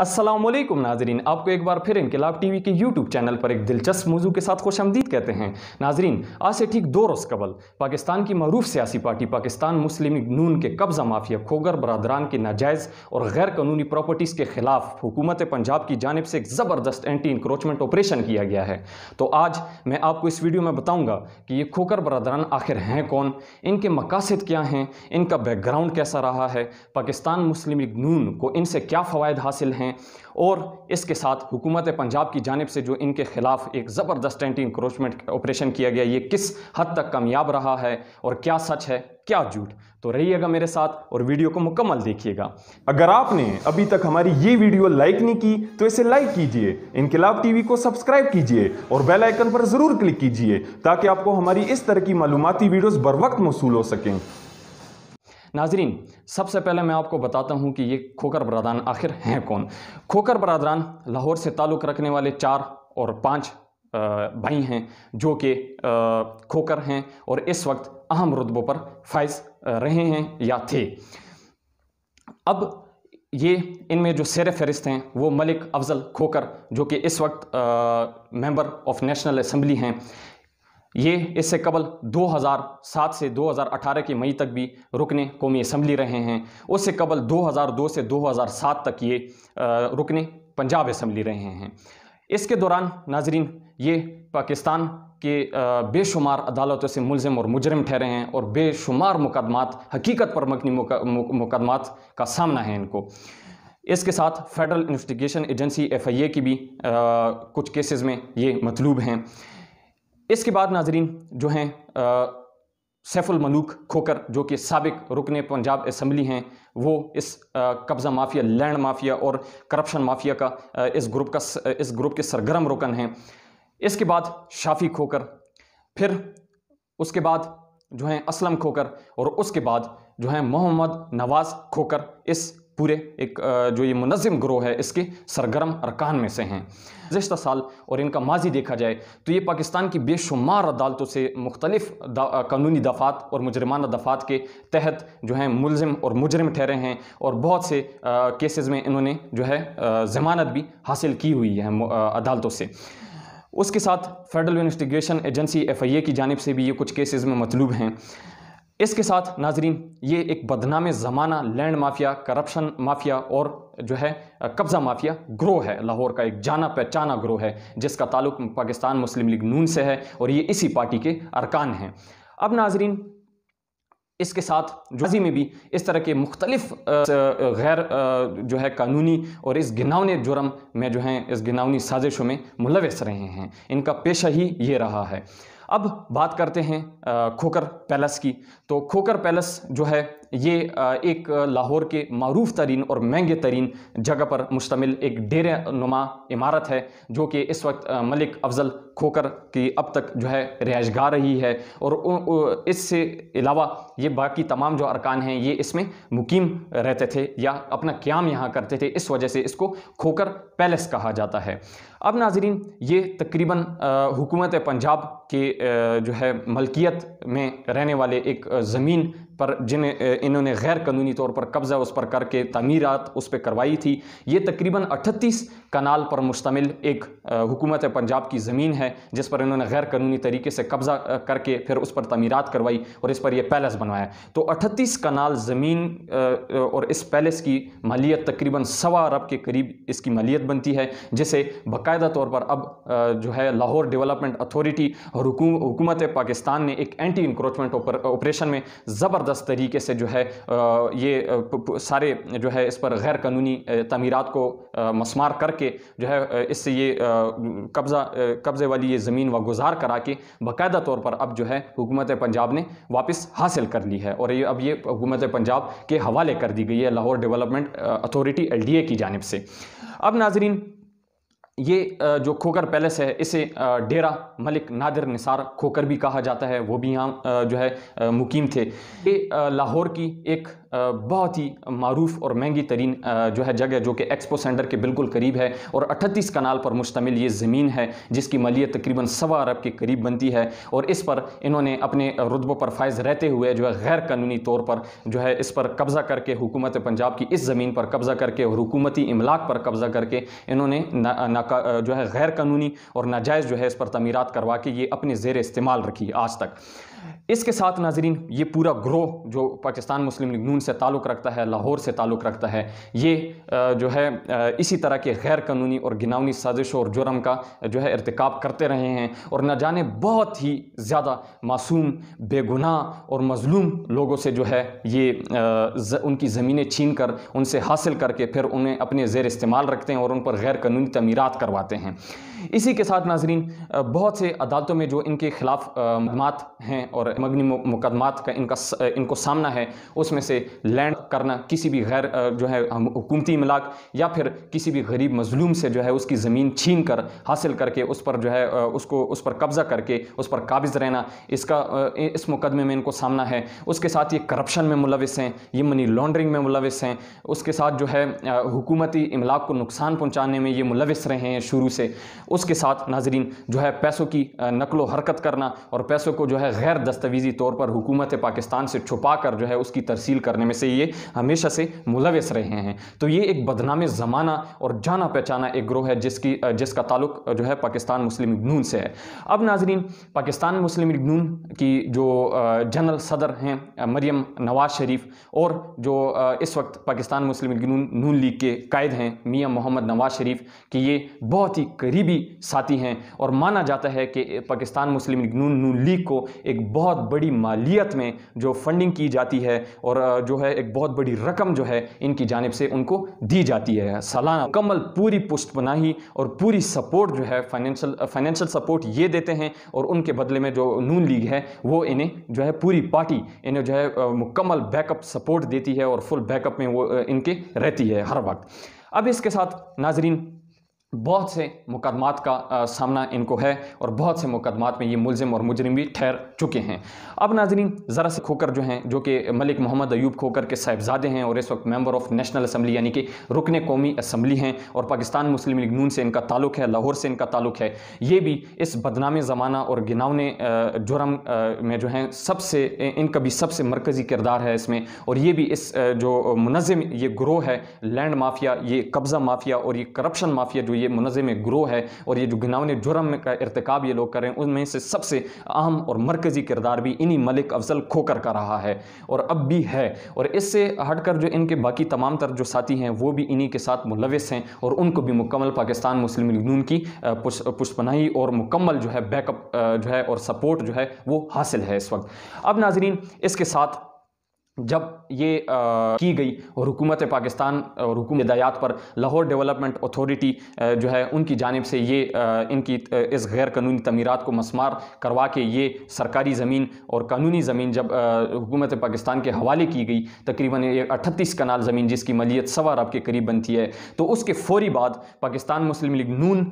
असलम नाजरीन आपको एक बार फिर इनकलाब वी के यूट्यूब चैनल पर एक दिलचस्प मौजू के साथ खुश आमदीद कहते हैं नाजरीन आज से ठीक दो रोज़ कबल पाकिस्तान की मरूफ सियासी पार्टी पाकिस्तान मुस्लिम नून के कब्ज़ा माफिया खोगर बरदरान की नाजायज़ और गैर कानूनी प्रॉपर्टीज़ के ख़िलाफ़ हुकूमत पंजाब की जानब से एक ज़बरदस्त एंटी इंक्रोचमेंट ऑपरेशन किया गया है तो आज मैं आपको इस वीडियो में बताऊँगा कि ये खोकर बरदरान आखिर हैं कौन इनके मकासद क्या हैं इनका बैकग्राउंड कैसा रहा है पाकिस्तान मुस्लिम नून को इनसे क्या फ़वाद हासिल हैं हैं और इसके साथ हुकूमत पंजाब की जानब से जो इनके ख़िलाफ़ एक ज़बरदस्त एंटी इंक्रोचमेंट ऑपरेशन किया गया ये किस हद तक कामयाब रहा है और क्या सच है क्या झूठ तो रहिएगा मेरे साथ और वीडियो को मुकम्मल देखिएगा अगर आपने अभी तक हमारी ये वीडियो लाइक नहीं की तो इसे लाइक कीजिए इनकलाब टीवी को सब्सक्राइब कीजिए और बेल आइकन पर ज़रूर क्लिक कीजिए ताकि आपको हमारी इस तरह की मालूमती वीडियोस बर वक्त मौसू हो सकें नाजरीन सबसे पहले मैं आपको बताता हूँ कि ये खोकर बरदरान आखिर हैं कौन खोकर बरदरान लाहौर से ताल्लुक़ रखने वाले चार और पाँच भाई हैं जो कि खोकर हैं और इस वक्त अहम रुतबों पर फाइज रहे हैं या थे अब ये इनमें जो सर फहरिस्त हैं वो मलिक अफजल खोकर जो कि इस वक्त मेंबर ऑफ नेशनल असम्बली हैं ये इससे कबल 2007 से 2018 के मई तक भी रुकने कौमी असम्बली रहे हैं उससे कबल 2002 से 2007 तक ये रुकने पंजाब असम्बली रहे हैं इसके दौरान नाजरीन ये पाकिस्तान के बेशुमार अदालतों से मुलम और मुजरम ठहरे हैं और बेशुमार मुकदमात हकीकत पर मकनी मुकदमात का सामना है इनको इसके साथ federal investigation agency F I A की भी आ, कुछ केसेस में ये मतलूब हैं इसके बाद नाजरीन जो हैं सैफुल मलूक खोकर जो कि सबक रुकन पंजाब असम्बली हैं वो इस कब्ज़ा माफिया लैंड माफिया और करप्शन माफिया का इस ग्रुप का इस ग्रुप के सरगर्म रुकन हैं इसके बाद शाफी खोकर फिर उसके बाद जो हैं असलम खोकर और उसके बाद जो हैं मोहम्मद नवाज़ खोकर इस पूरे एक जो ये मुनज़म ग्रोह है इसके सरगर्म अरकान में से हैं गुजशत साल और इनका माजी देखा जाए तो ये पाकिस्तान की बेशुमार अदालतों से मुख्तलिफ दा, कानूनी दफ़ात और मुजरमाना दफ़ात के तहत जो है मुलम और मुजरम ठहरे हैं और बहुत से केसेज़ केसेस में इन्होंने जो है ज़मानत भी हासिल की हुई है अदालतों से उसके साथ federal investigation agency F I A की जानब से भी ये कुछ केसेज़ में मतलूब हैं इसके साथ नाजरीन ये एक बदनाम ज़माना लैंड माफिया करप्शन माफिया और जो है कब्ज़ा माफिया ग्रोह है लाहौर का एक जाना पहचाना ग्रोह है जिसका ताल्लुक पाकिस्तान मुस्लिम लीग नून से है और ये इसी पार्टी के अरकान हैं अब नाजरीन इसके साथ जाजी में भी इस तरह के मुख्तलिफ गैर जो है कानूनी और इस घिनावने जुर्म में जो हैं इस घिनावनी साजिशों में मुलविस रहे हैं इनका पेशा ही ये रहा है अब बात करते हैं खोकर पैलेस की तो खोकर पैलेस जो है ये एक लाहौर के मरूफ तरीन और महंगे तरीन जगह पर मुश्तमिल एक डेरे नुमा इमारत है जो कि इस वक्त मलिक अफजल खोकर की अब तक जो है रिहाइश गा रही है और इससे अलावा ये बाकी तमाम जो अरकान हैं ये इसमें मुकीम रहते थे या अपना क्याम यहाँ करते थे इस वजह से इसको खोकर पैलेस कहा जाता है अब नाजरीन ये तकरीबन हुकूमत पंजाब के जो है मलकियत में रहने वाले एक ज़मीन पर जिन इन्होंने गैर कानूनी तौर पर कब्ज़ा उस पर करके तमीरत उस पर करवाई थी ये तकरीबन अठतीस कनाल पर मुश्तमिल एक हुकूमत पंजाब की ज़मीन है जिस पर इन्होंने गैर कानूनी तरीके से कब्ज़ा करके फिर उस पर तमीरत करवाई और इस पर यह पैलेस बनवाया तो अठतीस कनाल ज़मीन और इस पैलेस की मालियत तकरीबन सवा अरब के करीब इसकी मालियत बनती है जिसे बाकायदा तौर पर अब जो है लाहौर डेवलपमेंट अथॉरिटी और हुकूमत पाकिस्तान ने एक एंटी इंक्रोचमेंट ऑपरेशन में ज़बरदस्त ज़बरदस्त तरीके से जो है ये सारे जो है इस पर गैर कानूनी तमीरत को मसमार करके जो है इससे ये कब्ज़ा कब्ज़े वाली ये ज़मीन व गुजार करा के बाकायदा तौर पर अब जो है हुकूमत पंजाब ने वापस हासिल कर ली है और ये अब ये हुकूमत पंजाब के हवाले कर दी गई है Lahore development authority L D A की जानब से अब नाजरीन ये जो खोकर पैलेस है इसे डेरा मलिक नादिर निसार खोकर भी कहा जाता है वो भी यहाँ जो है मुकीम थे ये लाहौर की एक बहुत ही मरूफ और महंगी तरीन जो है जगह जो कि एक्सपो सेंटर के बिल्कुल करीब है और अठतीस कनाल पर मुश्तमिल ये ज़मीन है जिसकी मलियत तकरीबन सवा अरब के करीब बनती है और इस पर इन्होंने अपने रुतबों पर फायज रहते हुए जो है गैर कानूनी तौर पर जो है इस पर कब्ज़ा करके हुकूमत पंजाब की इस ज़मीन पर कब्ज़ा करके और हुकूमती इमलाक पर कब्ज़ा करके इन्होंने ना, ना, जो है गैर कानूनी और नाजायज़ जो है इस पर तमीरत करवा के ये अपने जेर इस्तेमाल रखी आज तक इसके साथ नाजरीन ये पूरा ग्रोह जो पाकिस्तान मुस्लिम लीग नून कानून से ताल्लुक़ रखता है लाहौर से ताल्लुक़ रखता है ये जो है इसी तरह के गैर कानूनी और गिनावनी साजिशों और जुर्म का जो है इरतकब करते रहे हैं और न जाने बहुत ही ज़्यादा मासूम बेगुनाह और मजलूम लोगों से जो है ये उनकी ज़मीनें छीन कर उनसे हासिल करके फिर उन्हें अपने जेर इस्तेमाल रखते हैं और उन पर गैर कानूनी तमीरत करवाते हैं इसी के साथ नाजरीन बहुत से अदालतों में जो इनके खिलाफ मुकदमात हैं और मगनी मुकदमात का इनका इनको सामना है उसमें से लैंड करना किसी भी गैर जो है हुकूमती इमलाक या फिर किसी भी गरीब मजलूम से जो है उसकी ज़मीन छीन कर हासिल करके उस पर जो है उसको उस पर कब्ज़ा करके उस पर काबिज रहना इसका इस मुकदमे में इनको सामना है उसके साथ ये करप्शन में मुलविस हैं ये मनी लॉन्ड्रिंग में मुलविस हैं उसके साथ जो है हुकूमती इमलाक को नुकसान पहुँचाने में ये मुलविस रहे हैं शुरू से उसके साथ नाजरीन जो है पैसों की नकलो हरकत करना और पैसों को जो है गैर दस्तवीज़ी तौर पर हुकूमत पाकिस्तान से छुपा कर जो है उसकी तरसील करना करने में से ये हमेशा से मुलविस रहे हैं तो ये एक बदनाम ज़माना और जाना पहचाना एक ग्रोह है जिसकी जिसका ताल्लुक जो है पाकिस्तान मुस्लिम नून से है अब नाजरीन पाकिस्तान मुस्लिम नून की जो जनरल सदर हैं मरियम नवाज शरीफ और जो इस वक्त पाकिस्तान मुस्लिम नून नून लीग के कायद हैं मियाँ मोहम्मद नवाज शरीफ कि ये बहुत ही करीबी साथी हैं और माना जाता है कि पाकिस्तान मुस्लिम नून नून लीग को एक बहुत बड़ी मालियत में जो फंडिंग की जाती है और जो जो है एक बहुत बड़ी रकम जो है इनकी जानब से उनको दी जाती है सालाना मुकम्मल पूरी पुष्ट बनाही और पूरी सपोर्ट जो है फाइनेंशियल फाइनेंशियल सपोर्ट ये देते हैं और उनके बदले में जो नून लीग है वो इन्हें जो है पूरी पार्टी इन्हें जो है मुकम्मल बैकअप सपोर्ट देती है और फुल बैकअप में वो इनके रहती है हर वक्त अब इसके साथ नाजरीन बहुत से मुकदमात का आ, सामना इनको है और बहुत से मुकदमात में ये मुलजिम और मुजरिम भी ठहर चुके हैं अब नाजरीन ज़रा से खोकर जो हैं जो कि मलिक मोहम्मद अयूब खोकर के साहिबजादे हैं और इस वक्त मेंबर ऑफ नेशनल असम्बली यानी कि रुकन कौमी असम्बली हैं और पाकिस्तान मुस्लिम लीग नून से इनका ताल्लुक है लाहौर से इनका ताल्लुक है ये भी इस बदनाम ज़माना और गिनावने जुर्म में जो हैं सबसे इनका भी सबसे मरकज़ी किरदार है इसमें और ये भी इस जो मुनज़म ये ग्रोह है लैंड माफिया ये कब्ज़ा माफिया और ये करप्शन माफिया जो ये मनज़म ग्रोह है और ये जो घिनावने जुर्म का इरतकब ये लोग करें उनमें से सबसे अहम और मरकज़ी किरदार भी इन्हीं मलिक अफजल खोकर का रहा है और अब भी है और इससे हट कर जो इनके बाकी तमाम तर जो साथी हैं वो भी इन्हीं के साथ मुलविस हैं और उनको भी मुकम्मल पाकिस्तान मुस्लिम लून की पुष्पनाही और मुकम्मल जो है बैकअप जो है और सपोर्ट जो है वो हासिल है इस वक्त अब नाजरीन इसके साथ जब ये आ, की गई और हुकूमत पाकिस्तान और हुकूमत हदायात पर लाहौर डेवलपमेंट अथॉरिटी जो है उनकी जानब से ये आ, इनकी इस गैर कानूनी तमीरत को मसमार करवा के ये सरकारी ज़मीन और कानूनी ज़मीन जब हुकूमत पाकिस्तान के हवाले की गई तकरीबन ये अठतीस कनाल ज़मीन जिसकी मलियत सवा अरब के करीब बनती है तो उसके फौरी बाद पाकिस्तान मुस्लिम लीग नून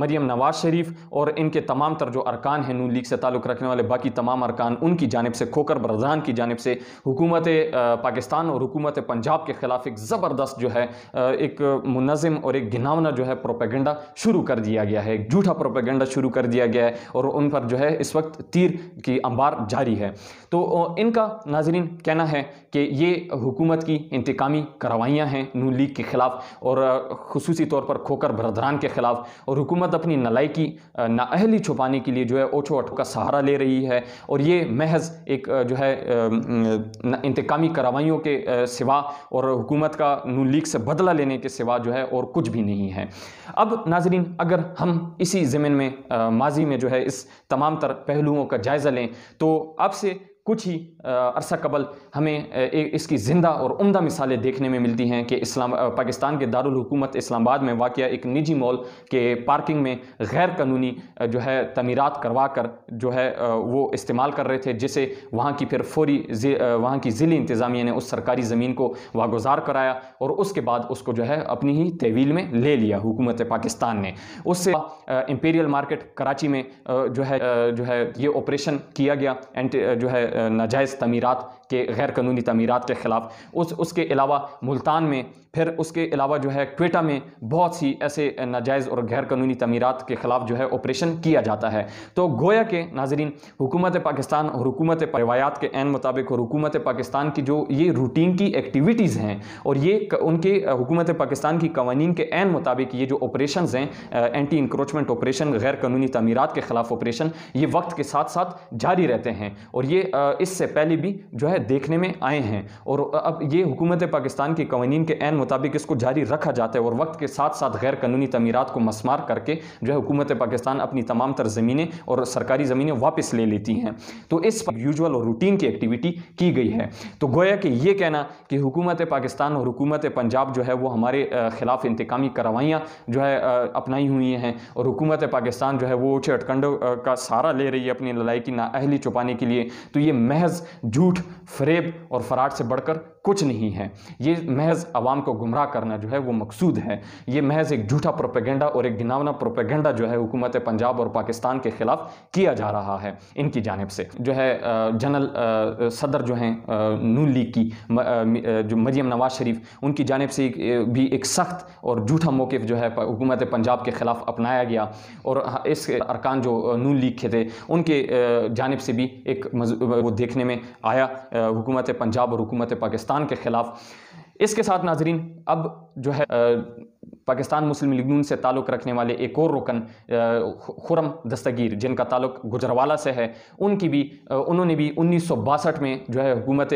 मरीम नवाज शरीफ और इनके तमाम तर जो अरकान हैं नून लीग से ताल्लुक़ रखने वाले बाकी तमाम अरकान उनकी जानब से खोकर बरजान की जानब से हुकूमत पाकिस्तान और हुकूमत पंजाब के ख़िलाफ़ एक ज़बरदस्त जो है एक मुनज़म और एक घिनावना जो है प्रोपेगेंडा शुरू कर दिया गया है एक झूठा प्रोपेगेंडा शुरू कर दिया गया है और उन पर जो है इस वक्त तीर की अंबार जारी है तो इनका नाजरीन कहना है कि ये हुकूमत की इंतकामी कार्रवाइयाँ हैं नू लीग के ख़िलाफ़ और खसूसी तौर पर खोकर बरदरान के ख़िलाफ़ और हुकूमत अपनी नलायकी नाअहली छुपाने के लिए जो है ओछो अटो का सहारा ले रही है और ये महज एक जो है इंतकामी कार्रवाइयों के सिवा और हुकूमत का नू लीग से बदला लेने के सिवा जो है और कुछ भी नहीं है अब नाजरीन अगर हम इसी ज़मीन में माजी में जो है इस तमाम तर पहलुओं का जायज़ा लें तो आपसे कुछ ही अरसा कबल हमें इसकी ज़िंदा और उमदा मिसालें देखने में मिलती हैं कि इस्लाम पाकिस्तान के दारकूमत इस्लामाबाद में वाक़ एक निजी मॉल के पार्किंग में गैर कानूनी जो है तमीरत करवा कर जो है वो इस्तेमाल कर रहे थे जिसे वहाँ की फिर फौरी वहाँ की ज़िली इंतज़ामिया ने उस सरकारी ज़मीन को वागुजार कराया और उसके बाद उसको जो है अपनी ही तहवील में ले लिया हुकूमत पाकिस्तान ने उससे इम्पेरियल मार्केट कराची में जो है जो है ये ऑपरेशन किया गया एंटी जो है नजायज तमीरत के गैर कानूनी तमीरत के ख़िलाफ़ उस उसके अलावा मुल्तान में फिर उसके अलावा जो है क्वेटा में बहुत सी ऐसे नाजायज़ और गैर कानूनी तमीरत के ख़िलाफ़ जो है ऑपरेशन किया जाता है तो गोया के नाजरीन हुकूमत पाकिस्तान और हुकूमत रवायात के एन मुताबिक और हुकूमत पाकिस्तान की जो ये रूटीन की एक्टिविटीज़ हैं और ये उनके हुकूमत पाकिस्तान की कवानीन के एन मुताबिक ये जो ऑपरेशन हैं एंटी इंक्रोचमेंट ऑपरेशन गैर कानूनी तमीरत के ख़िलाफ़ ऑपरेशन ये वक्त के साथ साथ जारी रहते हैं और ये इससे पहले भी जो है देखने में आए हैं और अब ये हुकूमत पाकिस्तान के कवानीन के एन मुताबिक इसको जारी रखा जाता है और वक्त के साथ साथ गैर कानूनी तमीरत को मसमार करके जो है हुकूमत पाकिस्तान अपनी तमाम तर ज़मीनें और सरकारी ज़मीनें वापस ले लेती हैं तो इस पर यूजल और रूटीन की एक्टिविटी की गई है तो गोया कि यह कहना कि हुकूमत पाकिस्तान और हुकूमत पंजाब जो है वो हमारे ख़िलाफ़ इंतकामी कार्रवाइयाँ जो है अपनाई हुई हैं और हुकूमत पाकिस्तान जो है वो ऊँचे अटकंडों का सहारा ले रही है अपनी लड़ाई की नाअहली छुपाने के लिए तो ये महज झूठ फरेब और फराड से बढ़कर कुछ नहीं है ये महज आवाम को गुमराह करना जो है वो मकसूद है ये महज एक झूठा प्रोपेगेंडा और एक गिनावना प्रोपेगेंडा जो है हुकूमत पंजाब और पाकिस्तान के ख़िलाफ़ किया जा रहा है इनकी जानब से जो है जनरल सदर जो हैं नू लीग की जो मरियम नवाज शरीफ उनकी जानब से भी एक सख्त और झूठा मौक़ जो है हुकूमत पंजाब के ख़िलाफ़ अपनाया गया और इस अरकान जो नू लीग के थे उनके जानब से भी एक वो देखने में आया हुकूमत पंजाब और हुकूमत पाकिस्तान के ख़िलाफ़ इसके साथ नाजरीन अब जो है पाकिस्तान मुस्लिम लीग नून से ताल्लुक़ रखने वाले एक और रुकन खुरम दस्तगीर जिनका ताल्लुक गुजरवाला से है उनकी भी उन्होंने भी उन्नीस में जो है हुकूमत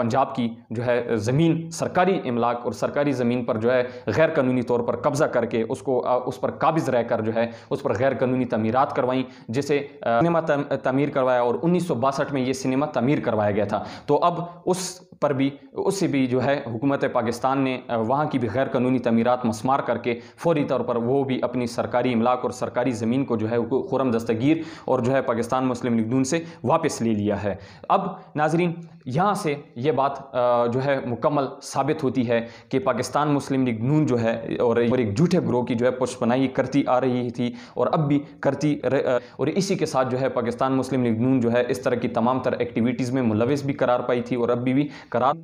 पंजाब की जो है ज़मीन सरकारी इमलाक और सरकारी ज़मीन पर जो है गैर कानूनी तौर पर कब्ज़ा करके उसको उस पर काबिज़ रहकर जो है उस पर गैर कानूनी तमीरत करवाई जिसे सिनेमा तमीर करवाया और उन्नीस में ये सिनेमा तमीर करवाया गया था तो अब उस पर भी उससे भी जो है हुकूमत पाकिस्तान ने वहाँ की भी गैर कानूनी तमीरत मसमार करके फौरी तौर पर वो भी अपनी सरकारी इमलाक और सरकारी ज़मीन को जो है खुरम दस्तगीर और जो है पाकिस्तान मुस्लिम लिगदून से वापस ले लिया है अब नाजरीन यहाँ से ये बात जो है मुकम्मल साबित होती है कि पाकिस्तान मुस्लिम लीग नून जो है और एक झूठे ग्रोह की जो है पुष्पनाई करती आ रही थी और अब भी करती और इसी के साथ जो है पाकिस्तान मुस्लिम लीग नून जो है इस तरह की तमाम तर एक्टिविटीज़ में मुलविस भी करार पाई थी और अब भी करार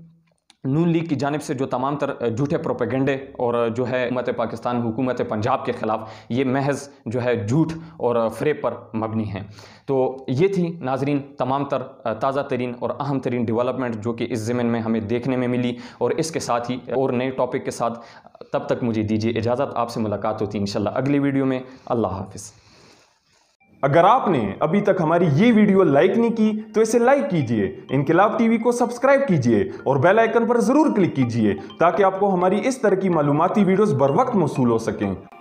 नून लीग की जानब से जो तमाम तर झूठे प्रोपेगेंडे और जो है हुकूमत पाकिस्तान हुकूमत पंजाब के ख़िलाफ़ ये महज जो है झूठ और फ्रेब पर मबनी है तो ये थी नाजरीन तमाम तर ताज़ा तरीन और अहम तरीन डिवेलपमेंट जो कि इस ज़मीन में हमें देखने में मिली और इसके साथ ही और नए टॉपिक के साथ तब तक मुझे दीजिए इजाज़त आपसे मुलाकात होती है इन अगली वीडियो में अल्लाह हाफिज़ अगर आपने अभी तक हमारी ये वीडियो लाइक नहीं की तो इसे लाइक कीजिए इनकलाब टीवी को सब्सक्राइब कीजिए और बेल आइकन पर ज़रूर क्लिक कीजिए ताकि आपको हमारी इस तरह की मालूमती वीडियोस बर वक्त मौसू हो सकें